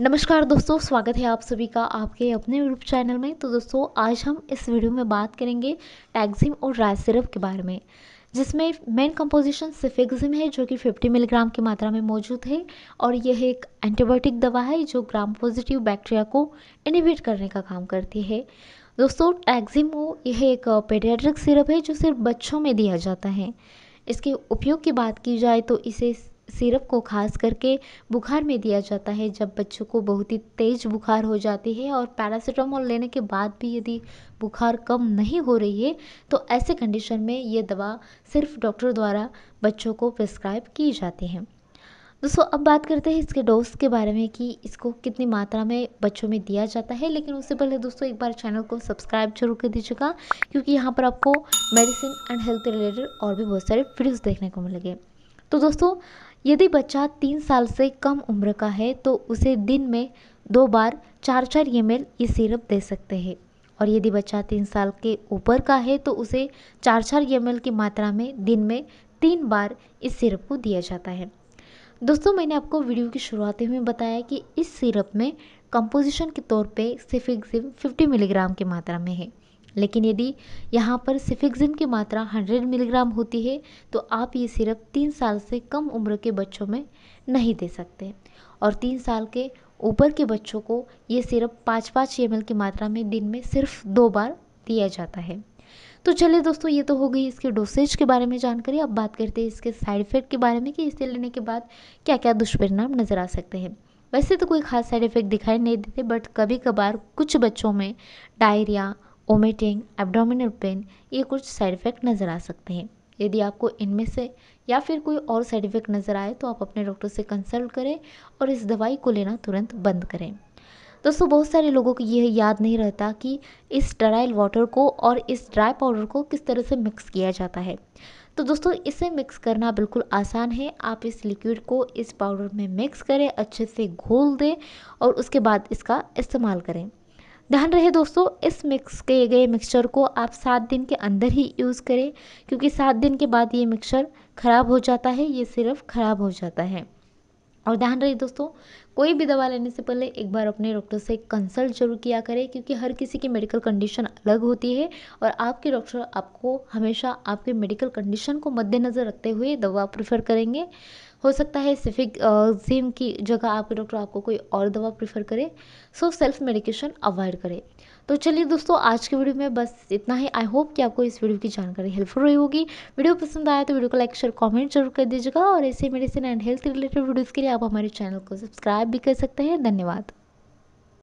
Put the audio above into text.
नमस्कार दोस्तों स्वागत है आप सभी का आपके अपने यूट्यूब चैनल में तो दोस्तों आज हम इस वीडियो में बात करेंगे टैक्सिम और राय सिरप के बारे में जिसमें मेन कंपोजिशन सिफेक्जिम है जो कि 50 मिलीग्राम की मात्रा में मौजूद है और यह एक एंटीबायोटिक दवा है जो ग्राम पॉजिटिव बैक्टीरिया को इनिबिट करने का काम करती है दोस्तों वो यह एक पेडियाट्रिक सिरप है जो सिर्फ बच्चों में दिया जाता है इसके उपयोग की बात की जाए तो इसे सिरप को खास करके बुखार में दिया जाता है जब बच्चों को बहुत ही तेज बुखार हो जाती है और पैरासीटामोल लेने के बाद भी यदि बुखार कम नहीं हो रही है तो ऐसे कंडीशन में ये दवा सिर्फ डॉक्टर द्वारा बच्चों को प्रिस्क्राइब की जाती है दोस्तों अब बात करते हैं इसके डोज के बारे में कि इसको कितनी मात्रा में बच्चों में दिया जाता है लेकिन उससे पहले दोस्तों एक बार चैनल को सब्सक्राइब जरूर कर दीजिएगा क्योंकि यहाँ पर आपको मेडिसिन एंड हेल्थ रिलेटेड और भी बहुत सारे वीडियोज़ देखने को मिलेंगे तो दोस्तों यदि बच्चा तीन साल से कम उम्र का है तो उसे दिन में दो बार चार चार एम एल ये सिरप दे सकते हैं और यदि बच्चा तीन साल के ऊपर का है तो उसे चार चार एम एल की मात्रा में दिन में तीन बार इस सिरप को दिया जाता है दोस्तों मैंने आपको वीडियो की शुरुआत में बताया कि इस सिरप में कंपोजिशन के तौर पे सिफिक्सिम 50 मिलीग्राम की मात्रा में है लेकिन यदि यहाँ पर सिफिक्ज़िन की मात्रा हंड्रेड मिलीग्राम होती है तो आप ये सिरप तीन साल से कम उम्र के बच्चों में नहीं दे सकते और तीन साल के ऊपर के बच्चों को ये सिरप पाँच पाँच एम की मात्रा में दिन में सिर्फ दो बार दिया जाता है तो चलिए दोस्तों ये तो हो गई इसके डोसेज के बारे में जानकारी अब बात करते हैं इसके साइड इफ़ेक्ट के बारे में कि इसे लेने के बाद क्या क्या दुष्परिणाम नज़र आ सकते हैं वैसे तो कोई खास साइड इफ़ेक्ट दिखाई नहीं देते बट कभी कभार कुछ बच्चों में डायरिया ओमेटिंग एब्डोमिनल पेन ये कुछ साइड इफ़ेक्ट नज़र आ सकते हैं यदि आपको इनमें से या फिर कोई और साइड इफ़ेक्ट नज़र आए तो आप अपने डॉक्टर से कंसल्ट करें और इस दवाई को लेना तुरंत बंद करें दोस्तों बहुत सारे लोगों को यह याद नहीं रहता कि इस स्टराइल वाटर को और इस ड्राई पाउडर को किस तरह से मिक्स किया जाता है तो दोस्तों इसे मिक्स करना बिल्कुल आसान है आप इस लिक्विड को इस पाउडर में मिक्स करें अच्छे से घोल दें और उसके बाद इसका इस्तेमाल करें ध्यान रहे दोस्तों इस मिक्स किए गए मिक्सचर को आप सात दिन के अंदर ही यूज़ करें क्योंकि सात दिन के बाद ये मिक्सचर ख़राब हो जाता है ये सिर्फ ख़राब हो जाता है और ध्यान रहे दोस्तों कोई भी दवा लेने से पहले एक बार अपने डॉक्टर से कंसल्ट जरूर किया करें क्योंकि हर किसी की मेडिकल कंडीशन अलग होती है और आपके डॉक्टर आपको हमेशा आपके मेडिकल कंडीशन को मद्देनज़र रखते हुए दवा प्रेफर करेंगे हो सकता है सिफिक जिम uh, की जगह आपके डॉक्टर आपको कोई और दवा प्रेफर करे सो सेल्फ मेडिकेशन अवॉइड करें तो चलिए दोस्तों आज के वीडियो में बस इतना ही आई होप कि आपको इस वीडियो की जानकारी हेल्पफुल रही होगी वीडियो पसंद आया तो वीडियो को लाइक शेयर कमेंट जरूर कर दीजिएगा और ऐसे medicine and health related videos के लिए आप हमारे चैनल को सब्सक्राइब भी कर सकते हैं धन्यवाद